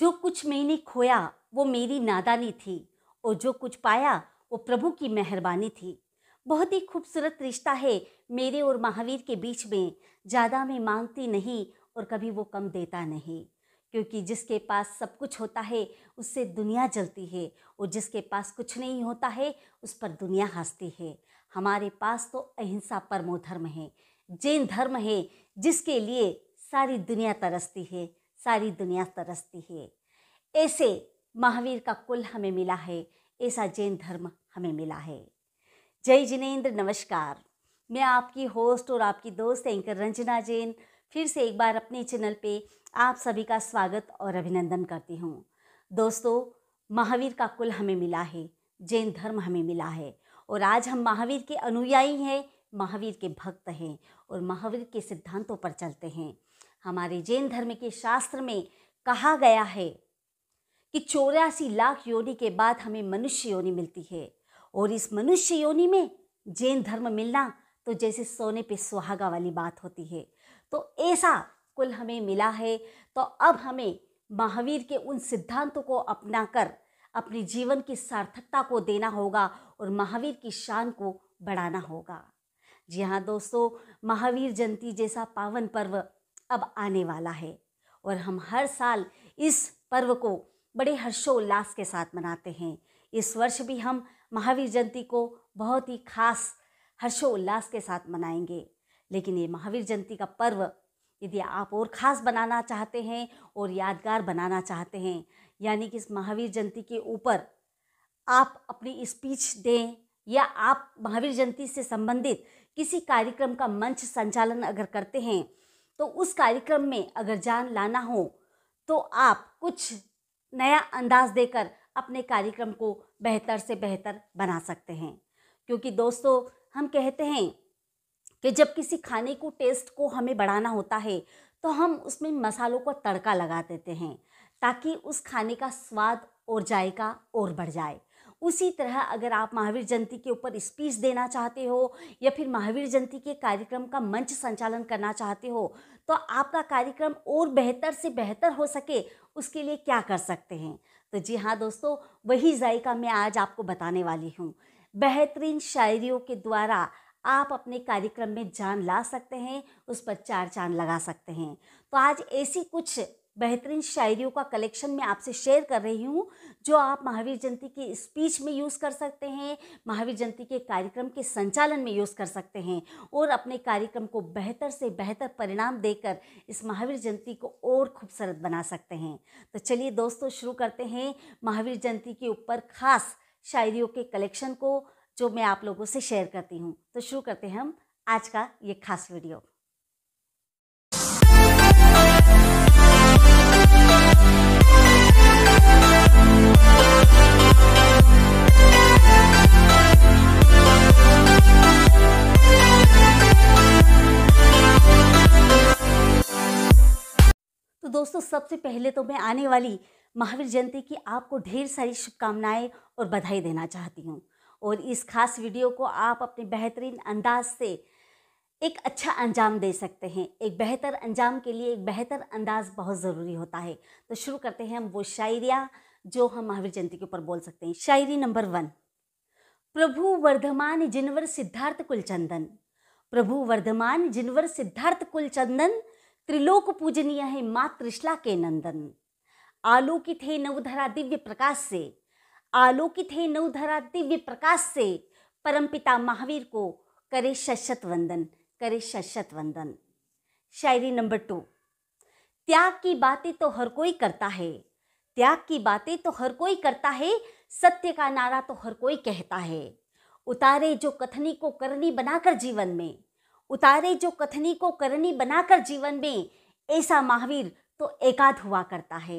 जो कुछ मैंने खोया वो मेरी नादानी थी और जो कुछ पाया वो प्रभु की मेहरबानी थी बहुत ही खूबसूरत रिश्ता है मेरे और महावीर के बीच में ज़्यादा मैं मांगती नहीं और कभी वो कम देता नहीं क्योंकि जिसके पास सब कुछ होता है उससे दुनिया जलती है और जिसके पास कुछ नहीं होता है उस पर दुनिया हंसती है हमारे पास तो अहिंसा परमो धर्म है जैन धर्म है जिसके लिए सारी दुनिया तरसती है सारी दुनिया तरसती है ऐसे महावीर का कुल हमें मिला है ऐसा जैन धर्म हमें मिला है जय जिनेन्द्र नमस्कार मैं आपकी होस्ट और आपकी दोस्त एंकर रंजना जैन फिर से एक बार अपने चैनल पे आप सभी का स्वागत और अभिनंदन करती हूँ दोस्तों महावीर का कुल हमें मिला है जैन धर्म हमें मिला है और आज हम महावीर के अनुयायी हैं महावीर के भक्त हैं और महावीर के सिद्धांतों पर चलते हैं हमारे जैन धर्म के शास्त्र में कहा गया है कि चौरासी लाख योनि के बाद हमें मनुष्य योनि मिलती है और इस मनुष्य योनि में जैन धर्म मिलना तो जैसे सोने पे सुहागा वाली बात होती है तो ऐसा कुल हमें मिला है तो अब हमें महावीर के उन सिद्धांतों को अपनाकर अपने जीवन की सार्थकता को देना होगा और महावीर की शान को बढ़ाना होगा जी हाँ दोस्तों महावीर जयंती जैसा पावन पर्व अब आने वाला है और हम हर साल इस पर्व को बड़े हर्षोल्लास के साथ मनाते हैं इस वर्ष भी हम महावीर जयंती को बहुत ही खास हर्षोल्लास के साथ मनाएंगे लेकिन ये महावीर जयंती का पर्व यदि आप और ख़ास बनाना चाहते हैं और यादगार बनाना चाहते हैं यानी कि इस महावीर जयंती के ऊपर आप अपनी स्पीच दें या आप महावीर जयंती से संबंधित किसी कार्यक्रम का मंच संचालन अगर करते हैं तो उस कार्यक्रम में अगर जान लाना हो तो आप कुछ नया अंदाज देकर अपने कार्यक्रम को बेहतर से बेहतर बना सकते हैं क्योंकि दोस्तों हम कहते हैं कि जब किसी खाने को टेस्ट को हमें बढ़ाना होता है तो हम उसमें मसालों का तड़का लगा देते हैं ताकि उस खाने का स्वाद और जायका और बढ़ जाए उसी तरह अगर आप महावीर जयंती के ऊपर स्पीच देना चाहते हो या फिर महावीर जयंती के कार्यक्रम का मंच संचालन करना चाहते हो तो आपका कार्यक्रम और बेहतर से बेहतर हो सके उसके लिए क्या कर सकते हैं तो जी हाँ दोस्तों वही जायका मैं आज आपको बताने वाली हूँ बेहतरीन शायरियों के द्वारा आप अपने कार्यक्रम में जान ला सकते हैं उस पर चार चांद लगा सकते हैं तो आज ऐसी कुछ बेहतरीन शायरियों का कलेक्शन मैं आपसे शेयर कर रही हूँ जो आप महावीर जयंती की स्पीच में यूज़ कर सकते हैं महावीर जयंती के कार्यक्रम के संचालन में यूज़ कर सकते हैं और अपने कार्यक्रम को बेहतर से बेहतर परिणाम देकर इस महावीर जयंती को और खूबसूरत बना सकते हैं तो चलिए दोस्तों शुरू करते हैं महावीर जयंती के ऊपर ख़ास शायरियों के कलेक्शन को जो मैं आप लोगों से शेयर करती हूँ तो शुरू करते हैं हम आज का ये खास वीडियो तो दोस्तों सबसे पहले तो मैं आने वाली महावीर जयंती की आपको ढेर सारी शुभकामनाएं और बधाई देना चाहती हूँ और इस खास वीडियो को आप अपने बेहतरीन अंदाज से एक अच्छा अंजाम दे सकते हैं एक बेहतर अंजाम के लिए एक बेहतर अंदाज बहुत ज़रूरी होता है तो शुरू करते हैं हम वो शायरिया जो हम महावीर जयंती के ऊपर बोल सकते हैं शायरी नंबर वन प्रभु वर्धमान जिनवर सिद्धार्थ कुलचंदन प्रभु वर्धमान जिनवर सिद्धार्थ कुलचंदन त्रिलोक पूजनीय है माँ के नंदन आलोकित है नवधरा दिव्य प्रकाश से आलोकित है नवधरा दिव्य प्रकाश से परमपिता महावीर को करे शशत वंदन करे शशत वंदन शायरी नंबर टू त्याग की बातें तो हर कोई करता है त्याग की बातें तो हर कोई करता है सत्य का नारा तो हर कोई कहता है उतारे जो कथनी को करनी बनाकर जीवन में उतारे जो कथनी को करनी बनाकर जीवन में ऐसा महावीर तो एकाध हुआ करता है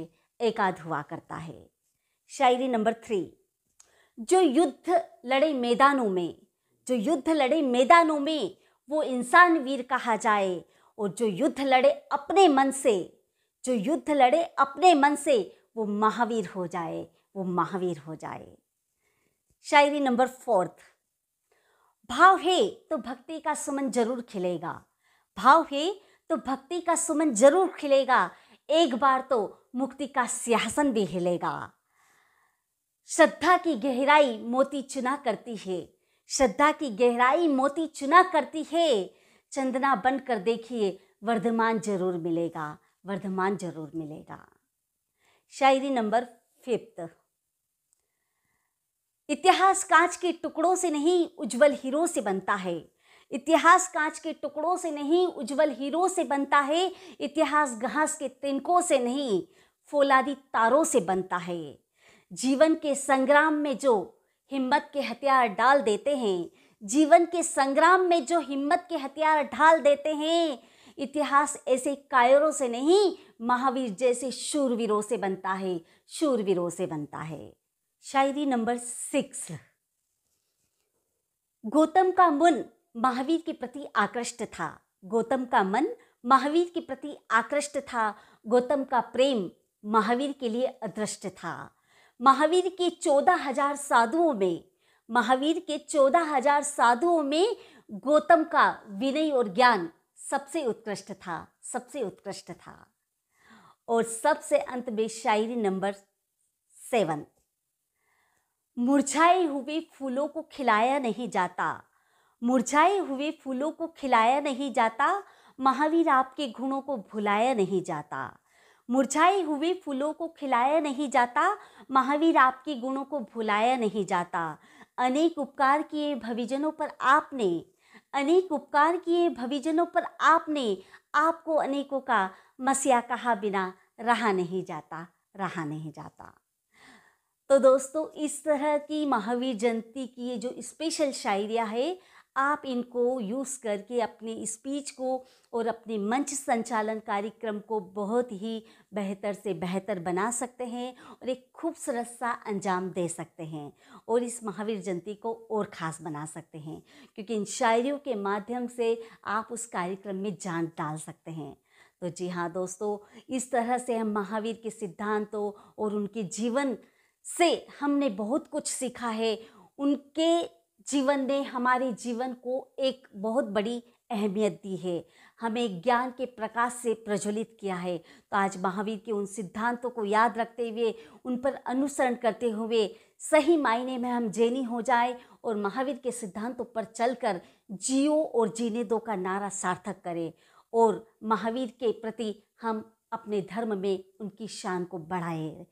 एकाध हुआ करता है शायरी नंबर थ्री जो युद्ध लड़े मैदानों में जो युद्ध लड़े मैदानों में वो इंसान वीर कहा जाए और जो युद्ध लड़े अपने मन से जो युद्ध लड़े अपने मन से वो महावीर हो जाए वो महावीर हो जाए शायरी नंबर फोर्थ भाव है तो भक्ति का सुमन जरूर खिलेगा भाव है तो भक्ति का सुमन जरूर खिलेगा एक बार तो मुक्ति का सिंहासन भी हिलेगा श्रद्धा की गहराई मोती चुना करती है श्रद्धा की गहराई मोती चुना करती है चंदना बन कर देखिए वर्धमान जरूर मिलेगा वर्धमान जरूर मिलेगा शायरी नंबर फिफ्थ इतिहास कांच के टुकड़ों से नहीं उज्जवल हीरो से बनता है इतिहास कांच के टुकड़ों से नहीं उज्जवल हीरो से बनता है इतिहास घास के तिनकों से नहीं फौलादी तारों से बनता है जीवन के संग्राम में जो हिम्मत के हथियार डाल देते हैं जीवन के संग्राम में जो हिम्मत के हथियार ढाल देते हैं इतिहास ऐसे कायरों से नहीं महावीर जैसे शूरवीरों से बनता है शूरवीरों से बनता है शायरी नंबर सिक्स गौतम का मन महावीर के प्रति आकृष्ट था गौतम का मन महावीर के प्रति आकृष्ट था गौतम का प्रेम महावीर के लिए अदृष्ट था महावीर के चौदह हजार साधुओं में महावीर के चौदह हजार साधुओं में गौतम का विनय और ज्ञान सबसे उत्कृष्ट था सबसे उत्कृष्ट था और सबसे अंत में शायरी नंबर सेवन मुरझाई हुए फूलों को खिलाया नहीं जाता मुरझाई हुए फूलों को खिलाया नहीं जाता महावीर आपके गुणों को भुलाया नहीं जाता मुरझाए हुए फूलों को खिलाया नहीं जाता महावीर आपके गुणों को भुलाया नहीं जाता अनेक उपकार किए भविजनों पर आपने अनेक उपकार किए भविजनों पर आपने आपको अनेकों का मसीहा कहा बिना रहा नहीं जाता रहा नहीं जाता तो दोस्तों इस तरह की महावीर जयंती की ये जो स्पेशल शायरिया है आप इनको यूज़ करके अपने स्पीच को और अपने मंच संचालन कार्यक्रम को बहुत ही बेहतर से बेहतर बना सकते हैं और एक खूबसूरत सा अंजाम दे सकते हैं और इस महावीर जयंती को और ख़ास बना सकते हैं क्योंकि इन शायरियों के माध्यम से आप उस कार्यक्रम में जान डाल सकते हैं तो जी हाँ दोस्तों इस तरह से हम महावीर के सिद्धांतों और उनके जीवन से हमने बहुत कुछ सीखा है उनके जीवन ने हमारे जीवन को एक बहुत बड़ी अहमियत दी है हमें ज्ञान के प्रकाश से प्रज्वलित किया है तो आज महावीर के उन सिद्धांतों को याद रखते हुए उन पर अनुसरण करते हुए सही मायने में हम जैनी हो जाए और महावीर के सिद्धांतों पर चलकर जियो और जीने दो का नारा सार्थक करें और महावीर के प्रति हम अपने धर्म में उनकी शान को बढ़ाएं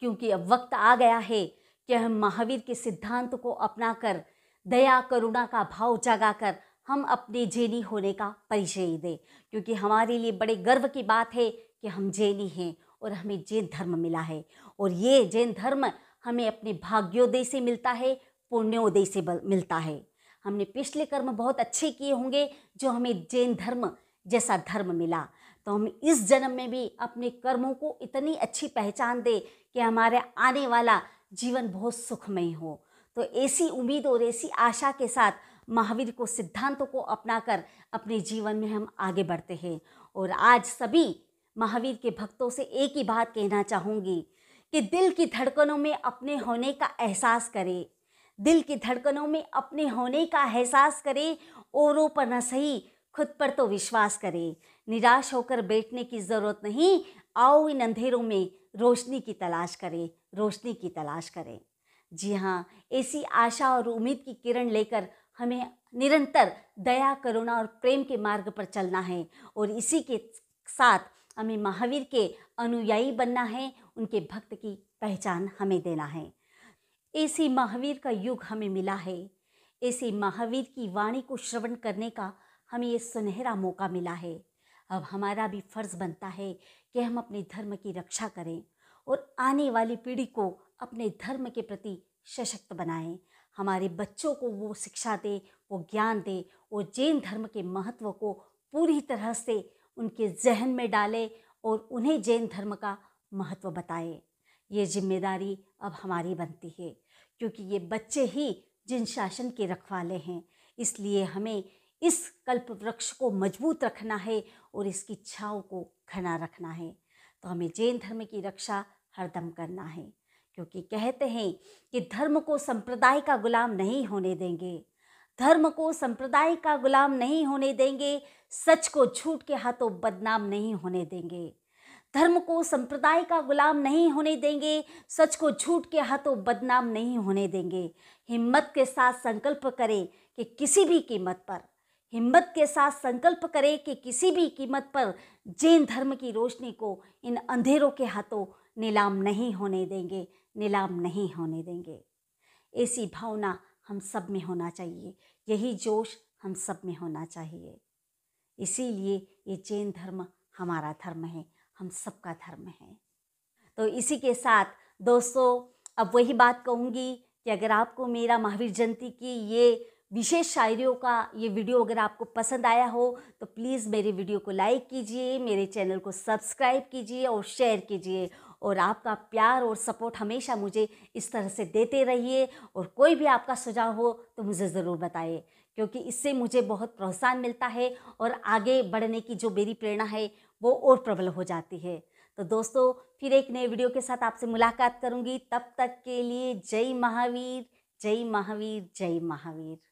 क्योंकि अब वक्त आ गया है कि हम महावीर के सिद्धांत को अपनाकर दया करुणा का भाव जगाकर हम अपने जैनी होने का परिचय दें क्योंकि हमारे लिए बड़े गर्व की बात है कि हम जैनी हैं और हमें जैन धर्म मिला है और ये जैन धर्म हमें अपने भाग्योदय से मिलता है पुण्योदय से मिलता है हमने पिछले कर्म बहुत अच्छे किए होंगे जो हमें जैन धर्म जैसा धर्म मिला तो हम इस जन्म में भी अपने कर्मों को इतनी अच्छी पहचान दें कि हमारे आने वाला जीवन बहुत सुखमय हो तो ऐसी उम्मीद और ऐसी आशा के साथ महावीर को सिद्धांतों को अपनाकर अपने जीवन में हम आगे बढ़ते हैं और आज सभी महावीर के भक्तों से एक ही बात कहना चाहूँगी कि दिल की धड़कनों में अपने होने का एहसास करें दिल की धड़कनों में अपने होने का एहसास करें औरों पर न सही खुद पर तो विश्वास करें निराश होकर बैठने की ज़रूरत नहीं आओ इन अंधेरों में रोशनी की तलाश करें रोशनी की तलाश करें जी हाँ ऐसी आशा और उम्मीद की किरण लेकर हमें निरंतर दया करुणा और प्रेम के मार्ग पर चलना है और इसी के साथ हमें महावीर के अनुयायी बनना है उनके भक्त की पहचान हमें देना है ऐसी महावीर का युग हमें मिला है ऐसे महावीर की वाणी को श्रवण करने का हमें ये सुनहरा मौका मिला है अब हमारा भी फर्ज बनता है कि हम अपने धर्म की रक्षा करें और आने वाली पीढ़ी को अपने धर्म के प्रति सशक्त बनाएं हमारे बच्चों को वो शिक्षा दे वो ज्ञान दे वो जैन धर्म के महत्व को पूरी तरह से उनके जहन में डाले और उन्हें जैन धर्म का महत्व बताए ये जिम्मेदारी अब हमारी बनती है क्योंकि ये बच्चे ही जिन शासन के रखवाले हैं इसलिए हमें इस कल्प वृक्ष को मजबूत रखना है और इसकी छाव को घना रखना है तो हमें जैन धर्म की रक्षा हरदम करना है क्योंकि कहते हैं कि धर्म को संप्रदाय का गुलाम नहीं होने देंगे धर्म को संप्रदाय का गुलाम नहीं होने देंगे सच को झूठ के हाथों बदनाम नहीं होने देंगे धर्म को संप्रदाय का गुलाम नहीं होने देंगे सच को झूठ के हाथों बदनाम नहीं होने देंगे हिम्मत के साथ संकल्प करें कि किसी भी कीमत पर हिम्मत के साथ संकल्प करें कि किसी भी कीमत पर जैन धर्म की रोशनी को इन अंधेरों के हाथों नीलाम नहीं होने देंगे नीलाम नहीं होने देंगे ऐसी भावना हम सब में होना चाहिए यही जोश हम सब में होना चाहिए इसीलिए ये जैन धर्म हमारा धर्म है हम सबका धर्म है तो इसी के साथ दोस्तों अब वही बात कहूँगी कि अगर आपको मेरा महावीर जयंती की ये विशेष शायरियों का ये वीडियो अगर आपको पसंद आया हो तो प्लीज़ मेरे वीडियो को लाइक कीजिए मेरे चैनल को सब्सक्राइब कीजिए और शेयर कीजिए और आपका प्यार और सपोर्ट हमेशा मुझे इस तरह से देते रहिए और कोई भी आपका सुझाव हो तो मुझे ज़रूर बताइए क्योंकि इससे मुझे बहुत प्रोत्साहन मिलता है और आगे बढ़ने की जो मेरी प्रेरणा है वो और प्रबल हो जाती है तो दोस्तों फिर एक नए वीडियो के साथ आपसे मुलाकात करूंगी तब तक के लिए जय महावीर जय महावीर जय महावीर